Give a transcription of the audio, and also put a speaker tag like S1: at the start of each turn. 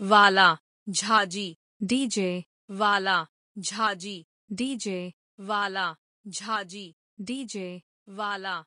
S1: वाला झाजी डीजे वाला झाजी डीजे वाला झाजी डीजे वाला